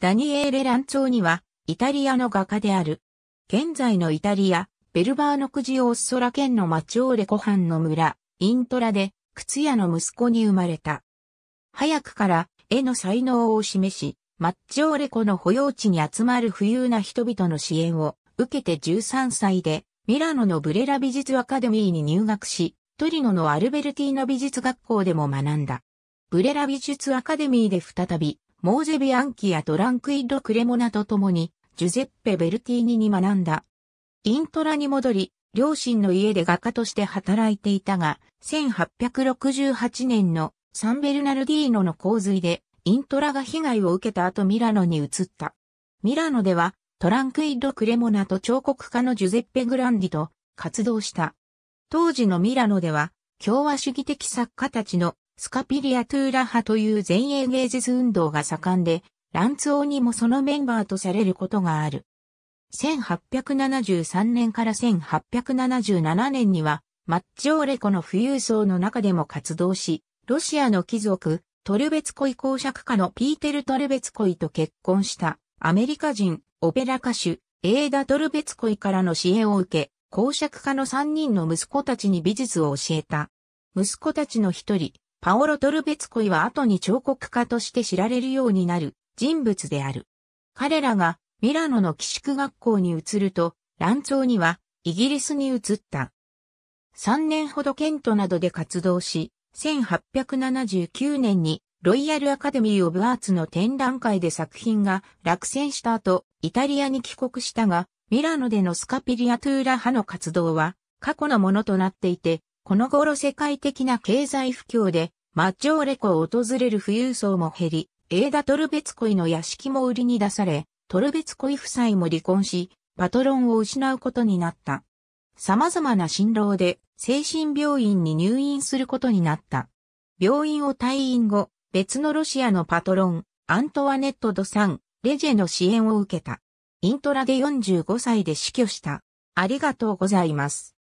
ダニエーレ・ランチョーニは、イタリアの画家である。現在のイタリア、ベルバーノクジオッソラ県のマチオーレ湖畔の村、イントラで、靴屋の息子に生まれた。早くから絵の才能を示し、マッチョーレ湖の保養地に集まる富裕な人々の支援を受けて13歳で、ミラノのブレラ美術アカデミーに入学し、トリノのアルベルティーノ美術学校でも学んだ。ブレラ美術アカデミーで再びモーゼ・ビアンキやトランクイッド・クレモナと共に、ジュゼッペ・ベルティーニに学んだ。イントラに戻り、両親の家で画家として働いていたが、1868年のサンベルナルディーノの洪水で、イントラが被害を受けた後ミラノに移った。ミラノでは、トランクイッド・クレモナと彫刻家のジュゼッペ・グランディと活動した。当時のミラノでは、共和主義的作家たちのスカピリア・トゥーラ派という前衛芸術運動が盛んで、ランツオにもそのメンバーとされることがある。1873年から1877年には、マッチョーレコの富裕層の中でも活動し、ロシアの貴族、トルベツコイ公爵家のピーテル・トルベツコイと結婚したアメリカ人、オペラ歌手、エーダ・トルベツコイからの支援を受け、公爵家の3人の息子たちに美術を教えた。息子たちの一人、パオロ・トルベツコイは後に彫刻家として知られるようになる人物である。彼らがミラノの寄宿学校に移ると、乱調にはイギリスに移った。3年ほどケントなどで活動し、1879年にロイヤルアカデミー・オブ・アーツの展覧会で作品が落選した後、イタリアに帰国したが、ミラノでのスカピリアトゥーラ派の活動は過去のものとなっていて、この頃世界的な経済不況で、マッジョーレ湖を訪れる富裕層も減り、エーダ・トルベツコイの屋敷も売りに出され、トルベツコイ夫妻も離婚し、パトロンを失うことになった。様々な辛労で、精神病院に入院することになった。病院を退院後、別のロシアのパトロン、アントワネット・ド・サン、レジェの支援を受けた。イントラで45歳で死去した。ありがとうございます。